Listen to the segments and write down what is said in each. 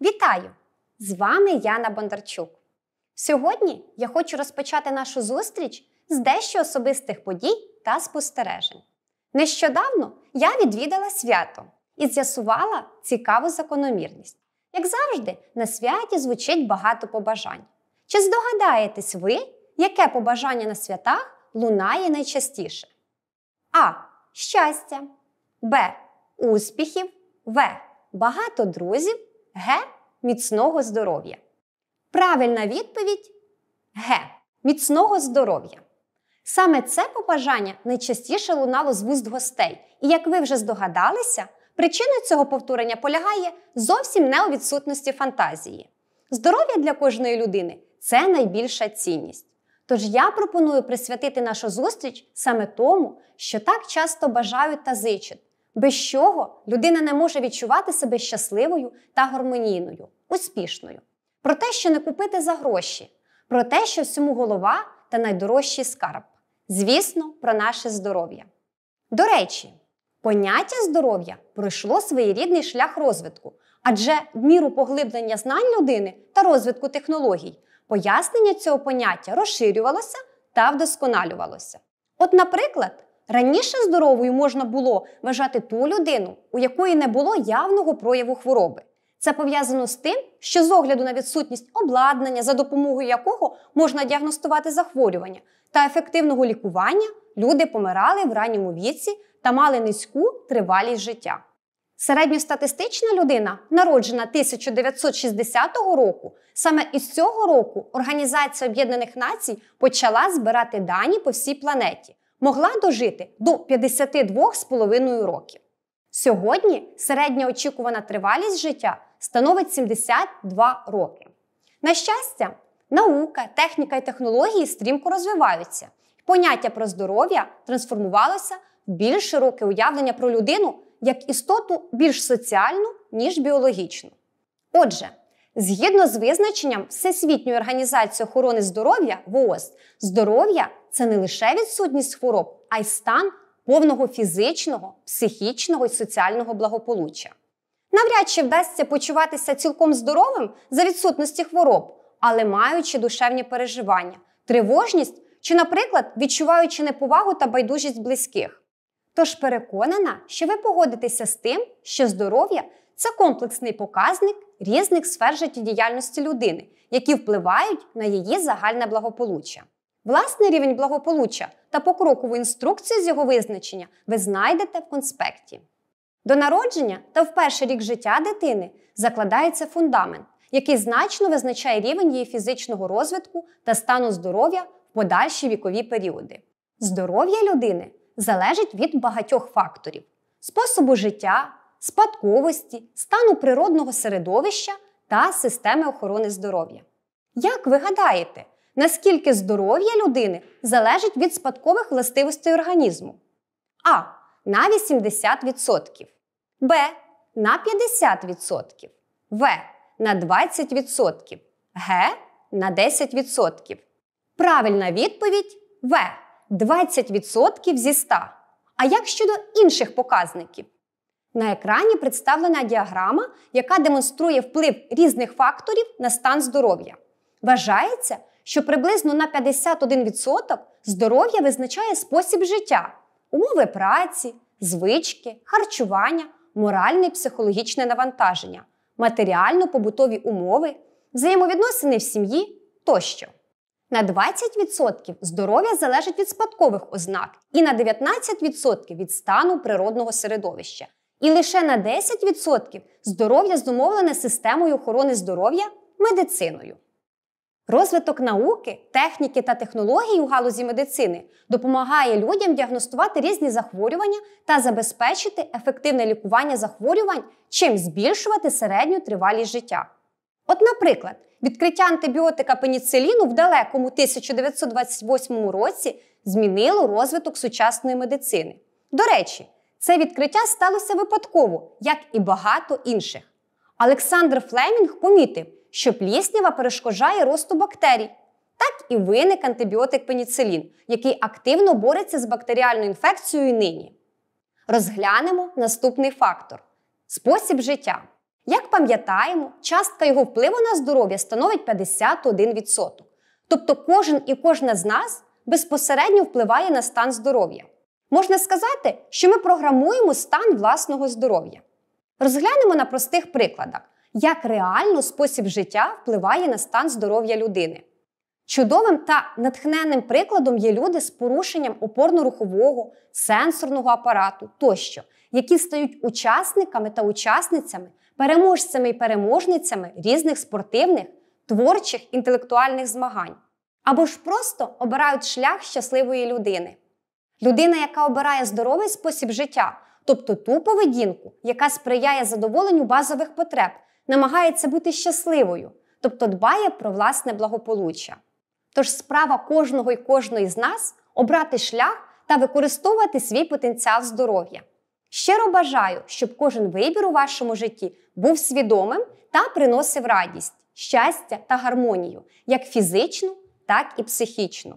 Вітаю! З вами Яна Бондарчук. Сьогодні я хочу розпочати нашу зустріч з дещо особистих подій та спостережень. Нещодавно я відвідала свято і з'ясувала цікаву закономірність. Як завжди, на святі звучить багато побажань. Чи здогадаєтесь ви, яке побажання на святах лунає найчастіше? А. Щастя. Б. Успіхів. В. Багато друзів. Г міцного здоров'я? Правильна відповідь Г. Міцного здоров'я. Саме це побажання найчастіше лунало з вуст гостей, і як ви вже здогадалися, причиною цього повторення полягає зовсім не у відсутності фантазії. Здоров'я для кожної людини це найбільша цінність. Тож я пропоную присвятити нашу зустріч саме тому, що так часто бажають та зичать без чого людина не може відчувати себе щасливою та гармонійною, успішною. Про те, що не купити за гроші, про те, що всьому голова та найдорожчий скарб. Звісно, про наше здоров'я. До речі, поняття здоров'я пройшло своєрідний шлях розвитку, адже в міру поглиблення знань людини та розвитку технологій пояснення цього поняття розширювалося та вдосконалювалося. От, наприклад, Раніше здоровою можна було вважати ту людину, у якої не було явного прояву хвороби. Це пов'язано з тим, що з огляду на відсутність обладнання, за допомогою якого можна діагностувати захворювання та ефективного лікування, люди помирали в ранньому віці та мали низьку тривалість життя. Середньостатистична людина, народжена 1960 року, саме із цього року Організація Об'єднаних Націй почала збирати дані по всій планеті могла дожити до 52,5 років. Сьогодні середня очікувана тривалість життя становить 72 роки. На щастя, наука, техніка і технології стрімко розвиваються, поняття про здоров'я трансформувалося в більш широке уявлення про людину як істоту більш соціальну, ніж біологічну. Отже, згідно з визначенням Всесвітньої організації охорони здоров'я ВООЗ, здоров'я це не лише відсутність хвороб, а й стан повного фізичного, психічного і соціального благополуччя. Навряд чи вдасться почуватися цілком здоровим за відсутності хвороб, але маючи душевні переживання, тривожність чи, наприклад, відчуваючи неповагу та байдужість близьких. Тож переконана, що ви погодитеся з тим, що здоров'я це комплексний показник різних сфер життєдіяльності людини, які впливають на її загальне благополуччя. Власний рівень благополуччя та покрокову інструкцію з його визначення ви знайдете в конспекті. До народження та в перший рік життя дитини закладається фундамент, який значно визначає рівень її фізичного розвитку та стану здоров'я в подальші вікові періоди. Здоров'я людини залежить від багатьох факторів способу життя, спадковості, стану природного середовища та системи охорони здоров'я. Як ви гадаєте, наскільки здоров'я людини залежить від спадкових властивостей організму. А. На 80%. Б. На 50%. В. На 20%. Г. На 10%. Правильна відповідь В. 20% зі 100. А як щодо інших показників? На екрані представлена діаграма, яка демонструє вплив різних факторів на стан здоров'я. Вважається, що приблизно на 51% здоров'я визначає спосіб життя, умови праці, звички, харчування, моральне і психологічне навантаження, матеріально-побутові умови, взаємовідносини в сім'ї тощо. На 20% здоров'я залежить від спадкових ознак і на 19% від стану природного середовища. І лише на 10% здоров'я зумовлене системою охорони здоров'я медициною. Розвиток науки, техніки та технологій у галузі медицини допомагає людям діагностувати різні захворювання та забезпечити ефективне лікування захворювань, чим збільшувати середню тривалість життя. От, наприклад, відкриття антибіотика пеніциліну в далекому 1928 році змінило розвиток сучасної медицини. До речі, це відкриття сталося випадково, як і багато інших. Олександр Флемінг помітив що плісніва перешкоджає росту бактерій. Так і виник антибіотик пеніцилін, який активно бореться з бактеріальною інфекцією нині. Розглянемо наступний фактор спосіб життя. Як пам'ятаємо, частка його впливу на здоров'я становить 51%. Тобто кожен і кожна з нас безпосередньо впливає на стан здоров'я. Можна сказати, що ми програмуємо стан власного здоров'я. Розглянемо на простих прикладах, як реально спосіб життя впливає на стан здоров'я людини. Чудовим та натхненним прикладом є люди з порушенням опорно-рухового, сенсорного апарату тощо, які стають учасниками та учасницями, переможцями і переможницями різних спортивних, творчих інтелектуальних змагань, або ж просто обирають шлях щасливої людини. Людина, яка обирає здоровий спосіб життя, тобто ту поведінку, яка сприяє задоволенню базових потреб намагається бути щасливою, тобто дбає про власне благополуччя. Тож справа кожного і кожної з нас обрати шлях та використовувати свій потенціал здоров'я. Щиро бажаю, щоб кожен вибір у вашому житті був свідомим та приносив радість, щастя та гармонію, як фізичну, так і психічну.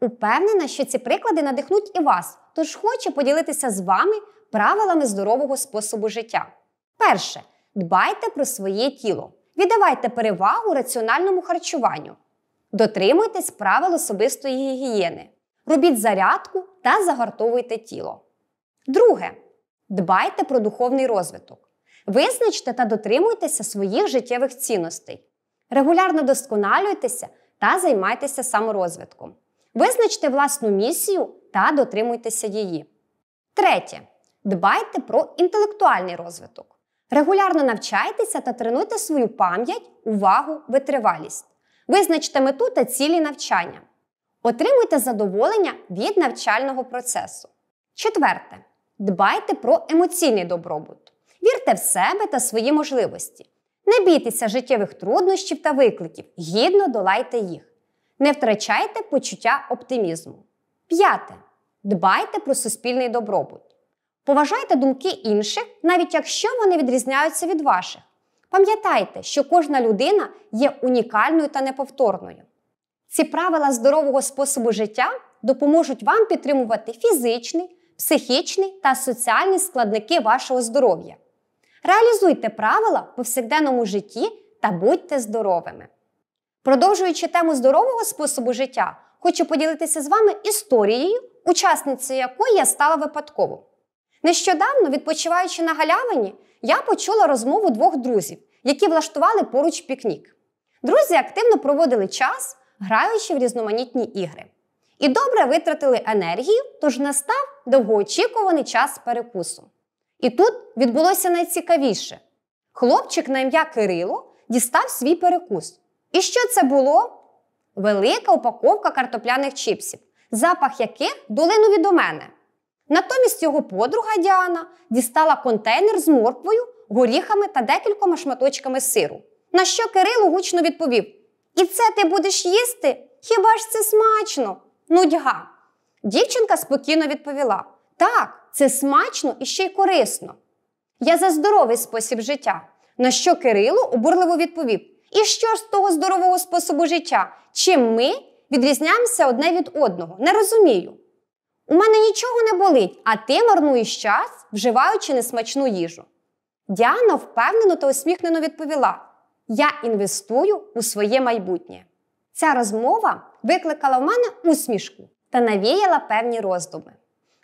Упевнена, що ці приклади надихнуть і вас, тож хочу поділитися з вами правилами здорового способу життя. Перше. Дбайте про своє тіло, віддавайте перевагу раціональному харчуванню, дотримуйтесь правил особистої гігієни, робіть зарядку та загартовуйте тіло. Друге. Дбайте про духовний розвиток. Визначте та дотримуйтеся своїх життєвих цінностей. Регулярно досконалюйтеся та займайтеся саморозвитком. Визначте власну місію та дотримуйтеся її. Третє. Дбайте про інтелектуальний розвиток. Регулярно навчайтеся та тренуйте свою пам'ять, увагу, витривалість. Визначте мету та цілі навчання. Отримуйте задоволення від навчального процесу. Четверте. Дбайте про емоційний добробут. Вірте в себе та свої можливості. Не бійтеся життєвих труднощів та викликів, гідно долайте їх. Не втрачайте почуття оптимізму. П'яте. Дбайте про суспільний добробут. Поважайте думки інших, навіть якщо вони відрізняються від ваших. Пам'ятайте, що кожна людина є унікальною та неповторною. Ці правила здорового способу життя допоможуть вам підтримувати фізичний, психічний та соціальні складники вашого здоров'я. Реалізуйте правила в повсякденному житті та будьте здоровими. Продовжуючи тему здорового способу життя, хочу поділитися з вами історією, учасницею якої я стала випадково. Нещодавно, відпочиваючи на галявині, я почула розмову двох друзів, які влаштували поруч пікнік. Друзі активно проводили час, граючи в різноманітні ігри. І добре витратили енергію, тож настав довгоочікуваний час перекусу. І тут відбулося найцікавіше: хлопчик на ім'я Кирило дістав свій перекус. І що це було? Велика упаковка картопляних чипсів, запах яких долинув від у мене. Натомість його подруга Діана дістала контейнер з морквою, горіхами та декількома шматочками сиру. На що Кирило гучно відповів: І це ти будеш їсти? Хіба ж це смачно? Нудьга. Дівчинка спокійно відповіла: Так, це смачно і ще й корисно. Я за здоровий спосіб життя. На що Кирило обурливо відповів: І що ж з того здорового способу життя? Чим ми відрізняємося одне від одного? Не розумію. У мене нічого не болить, а ти марнуєш час, вживаючи несмачну їжу. Діана впевнено та усміхнено відповіла: Я інвестую у своє майбутнє. Ця розмова викликала в мене усмішку та навіяла певні роздуми.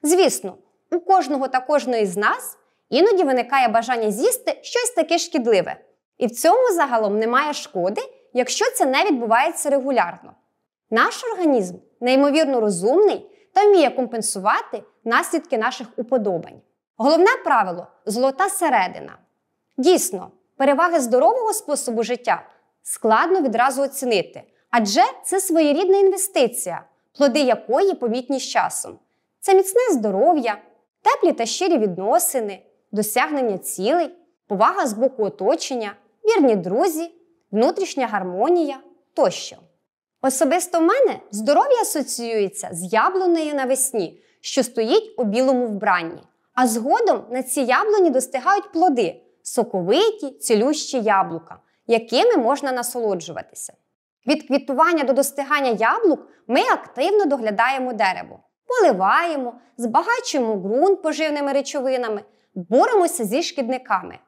Звісно, у кожного та кожної з нас іноді виникає бажання з'їсти щось таке шкідливе. І в цьому загалом немає шкоди, якщо це не відбувається регулярно. Наш організм неймовірно розумний та вміє компенсувати наслідки наших уподобань. Головне правило золота середина. Дійсно, переваги здорового способу життя складно відразу оцінити, адже це своєрідна інвестиція, плоди якої помітні з часом. Це міцне здоров'я, теплі та щирі відносини, досягнення цілей, повага з боку оточення, вірні друзі, внутрішня гармонія тощо. Особисто в мене здоров'я асоціюється з яблунею навесні, що стоїть у білому вбранні. А згодом на ці яблуні достигають плоди соковиті, цілющі яблука, якими можна насолоджуватися. Від квітування до достигання яблук ми активно доглядаємо дерево, поливаємо, збагачуємо ґрунт поживними речовинами, боремося зі шкідниками.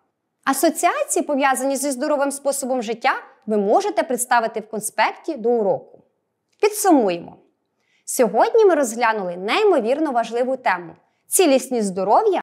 Асоціації, пов'язані зі здоровим способом життя, ви можете представити в конспекті до уроку. Підсумуємо. Сьогодні ми розглянули неймовірно важливу тему цілісність здоров'я